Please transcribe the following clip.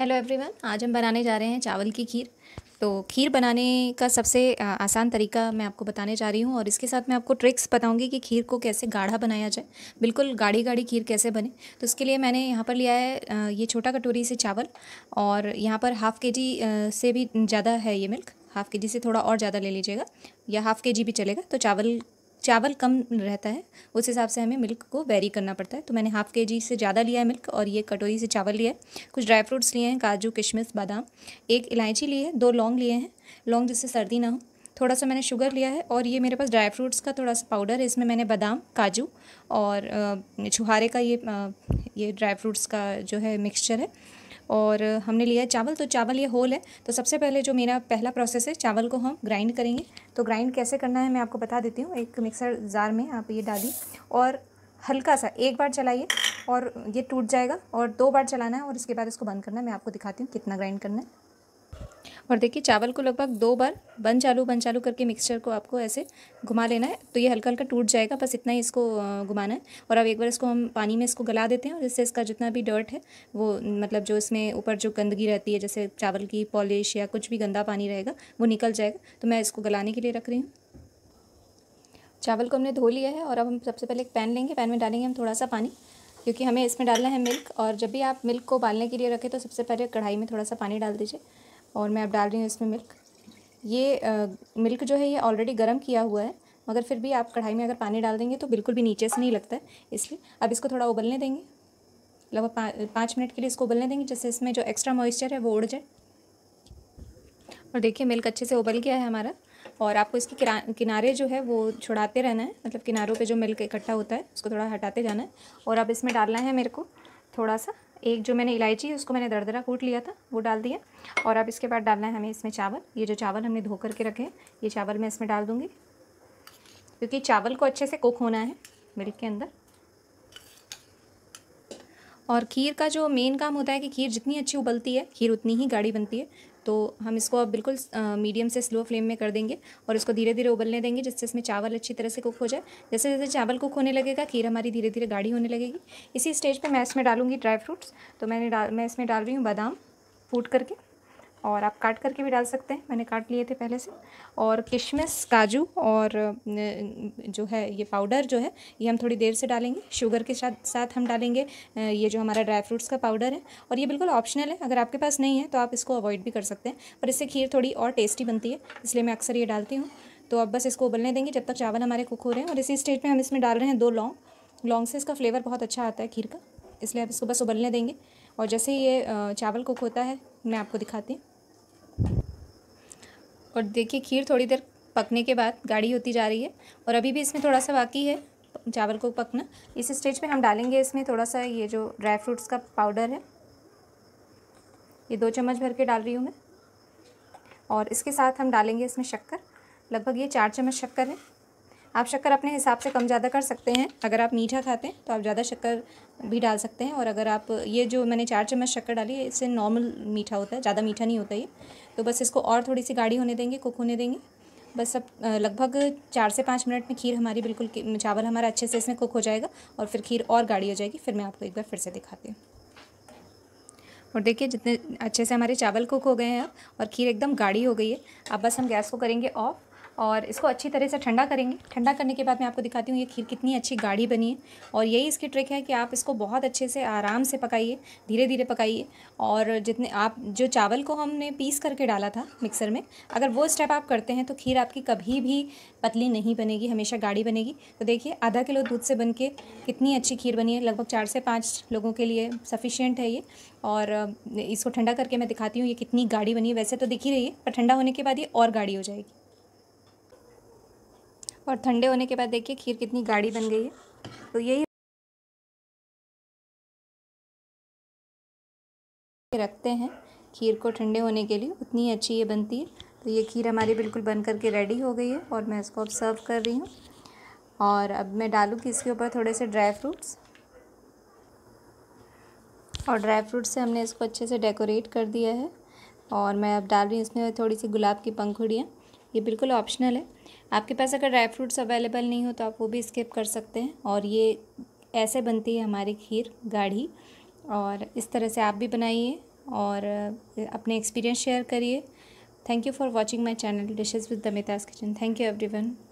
hello everyone आज हम बनाने जा रहे हैं चावल की खीर तो खीर बनाने का सबसे आसान तरीका मैं आपको बताने जा रही हूँ और इसके साथ मैं आपको ट्रिक्स बताऊँगी कि खीर को कैसे गाढ़ा बनाया जाए बिल्कुल गाढ़ी गाढ़ी खीर कैसे बने तो उसके लिए मैंने यहाँ पर लिया है ये छोटा कटोरी से चावल और यहाँ पर हाफ़ के जी से भी ज़्यादा है ये मिल्क हाफ़ के जी से थोड़ा और ज़्यादा ले लीजिएगा या हाफ़ के जी भी चलेगा तो चावल चावल कम रहता है उस हिसाब से हमें मिल्क को वेरी करना पड़ता है तो मैंने हाफ़ के जी से ज़्यादा लिया है मिल्क और ये कटोरी से चावल लिया है कुछ ड्राई फ्रूट्स लिए हैं काजू किशमिश बादाम एक इलायची ली है दो लौंग लिए हैं लौंग जिससे सर्दी ना हो थोड़ा सा मैंने शुगर लिया है और ये मेरे पास ड्राई फ्रूट्स का थोड़ा सा पाउडर है इसमें मैंने बादाम काजू और छुहारे का ये ये ड्राई फ्रूट्स का जो है मिक्सचर है और हमने लिया है चावल तो चावल ये होल है तो सबसे पहले जो मेरा पहला प्रोसेस है चावल को हम ग्राइंड करेंगे तो ग्राइंड कैसे करना है मैं आपको बता देती हूँ एक मिक्सर जार में आप ये डालिए और हल्का सा एक बार चलाइए और ये टूट जाएगा और दो बार चलाना है और इसके बाद इसको बंद करना है मैं आपको दिखाती हूँ कितना ग्राइंड करना है और देखिए चावल को लगभग दो बार बन चालू बन चालू करके मिक्सचर को आपको ऐसे घुमा लेना है तो ये हल्का हल्का टूट जाएगा बस इतना ही इसको घुमाना है और अब एक बार इसको हम पानी में इसको गला देते हैं और जिससे इसका जितना भी डर्ट है वो मतलब जो इसमें ऊपर जो गंदगी रहती है जैसे चावल की पॉलिश या कुछ भी गंदा पानी रहेगा वो निकल जाएगा तो मैं इसको गलाने के लिए रख रही हूँ चावल को हमने धो लिया है और अब हम सबसे पहले एक पैन लेंगे पैन में डालेंगे हम थोड़ा सा पानी क्योंकि हमें इसमें डालना है मिल्क और जब भी आप मिल्क को उबालने के लिए रखें तो सबसे पहले कढ़ाई में थोड़ा सा पानी डाल दीजिए और मैं अब डाल रही हूँ इसमें मिल्क ये आ, मिल्क जो है ये ऑलरेडी गर्म किया हुआ है मगर फिर भी आप कढ़ाई में अगर पानी डाल देंगे तो बिल्कुल भी नीचे से नहीं लगता है इसलिए अब इसको थोड़ा उबलने देंगे लगभग पा, पाँच मिनट के लिए इसको उबलने देंगे जिससे इसमें जो एक्स्ट्रा मॉइस्चर है वो उड़ जाए और देखिए मिल्क अच्छे से उबल गया है हमारा और आपको इसके किनारे जो है वो छुड़ाते रहना है मतलब किनारों पे जो मिल्क इकट्ठा होता है उसको थोड़ा हटाते जाना है और अब इसमें डालना है मेरे को थोड़ा सा एक जो मैंने इलायची है उसको मैंने दरदरा कूट लिया था वो डाल दिया और अब इसके बाद डालना है हमें इसमें चावल ये जो चावल हमने धो करके रखे हैं ये चावल मैं इसमें डाल दूँगी क्योंकि चावल को अच्छे से कुक होना है मिल्क के अंदर और खीर का जो मेन काम होता है कि खीर जितनी अच्छी उबलती है खीर उतनी ही गाढ़ी बनती है तो हम इसको अब बिल्कुल मीडियम से स्लो फ्लेम में कर देंगे और इसको धीरे धीरे उबलने देंगे जिससे इसमें चावल अच्छी तरह से कुक हो जाए जैसे जैसे चावल कुक होने लगेगा खीर हमारी धीरे धीरे गाढ़ी होने लगेगी इसी स्टेज पर मैं इसमें डालूंगी ड्राई फ्रूट्स तो मैंने डाल मैं इसमें डाल रही हूँ बादाम फूट करके और आप काट करके भी डाल सकते हैं मैंने काट लिए थे पहले से और किशमिश काजू और जो है ये पाउडर जो है ये हम थोड़ी देर से डालेंगे शुगर के साथ साथ हम डालेंगे ये जो हमारा ड्राई फ्रूट्स का पाउडर है और ये बिल्कुल ऑप्शनल है अगर आपके पास नहीं है तो आप इसको अवॉइड भी कर सकते हैं पर इससे खीर थोड़ी और टेस्टी बनती है इसलिए मैं अक्सर ये डालती हूँ तो अब बस इसको उबलने देंगे जब तक चावल हमारे कुक हो रहे हैं और इसी स्टेज में हम इसमें डाल रहे हैं दो लौंग लौंग से इसका फ्लेवर बहुत अच्छा आता है खीर का इसलिए आप इसको बस उबलने देंगे और जैसे ये चावल कुक होता है मैं आपको दिखाती हूँ और देखिए खीर थोड़ी देर पकने के बाद गाढ़ी होती जा रही है और अभी भी इसमें थोड़ा सा बाकी है चावल को पकना इस स्टेज पे हम डालेंगे इसमें थोड़ा सा ये जो ड्राई फ्रूट्स का पाउडर है ये दो चम्मच भर के डाल रही हूँ मैं और इसके साथ हम डालेंगे इसमें शक्कर लगभग ये चार चम्मच शक्कर है आप शक्कर अपने हिसाब से कम ज़्यादा कर सकते हैं अगर आप मीठा खाते हैं तो आप ज़्यादा शक्कर भी डाल सकते हैं और अगर आप ये जो मैंने चार चम्मच शक्कर डाली है इससे नॉर्मल मीठा होता है ज़्यादा मीठा नहीं होता ये तो बस इसको और थोड़ी सी गाढ़ी होने देंगे कुक होने देंगे बस अब लगभग चार से पाँच मिनट में खीर हमारी बिल्कुल चावल हमारा अच्छे से इसमें कुक हो जाएगा और फिर खीर और गाढ़ी हो जाएगी फिर मैं आपको एक बार फिर से दिखाती हूँ और देखिए जितने अच्छे से हमारे चावल कुक हो गए हैं अब और खीर एकदम गाढ़ी हो गई है अब बस हम गैस को करेंगे ऑफ़ और इसको अच्छी तरह से ठंडा करेंगे ठंडा करने के बाद मैं आपको दिखाती हूँ ये खीर कितनी अच्छी गाढ़ी बनी है और यही इसकी ट्रिक है कि आप इसको बहुत अच्छे से आराम से पकाइए धीरे धीरे पकाइए और जितने आप जो चावल को हमने पीस करके डाला था मिक्सर में अगर वो स्टेप आप करते हैं तो खीर आपकी कभी भी पतली नहीं बनेगी हमेशा गाढ़ी बनेगी तो देखिए आधा किलो दूध से बन के कितनी अच्छी खीर बनी है लगभग चार से पाँच लोगों के लिए सफिशियंट है ये और इसको ठंडा करके मैं दिखाती हूँ ये कितनी गाढ़ी बनी है वैसे तो दिखी रही है पर ठंडा होने के बाद ये और गाढ़ी हो जाएगी और ठंडे होने के बाद देखिए खीर कितनी गाढ़ी बन गई है तो यही रखते हैं खीर को ठंडे होने के लिए उतनी अच्छी ये बनती है तो ये खीर हमारी बिल्कुल बन करके रेडी हो गई है और मैं इसको अब सर्व कर रही हूँ और अब मैं डालूँ इसके ऊपर थोड़े से ड्राई फ्रूट्स और ड्राई फ्रूट्स से हमने इसको अच्छे से डेकोरेट कर दिया है और मैं अब डाल रही हूँ इसमें थोड़ी सी गुलाब की पंखुड़ियाँ ये बिल्कुल ऑप्शनल है आपके पास अगर ड्राई फ्रूट्स अवेलेबल नहीं हो तो आप वो भी स्किप कर सकते हैं और ये ऐसे बनती है हमारी खीर गाढ़ी और इस तरह से आप भी बनाइए और अपने एक्सपीरियंस शेयर करिए thank you for watching my channel dishes with दमिताज kitchen thank you every one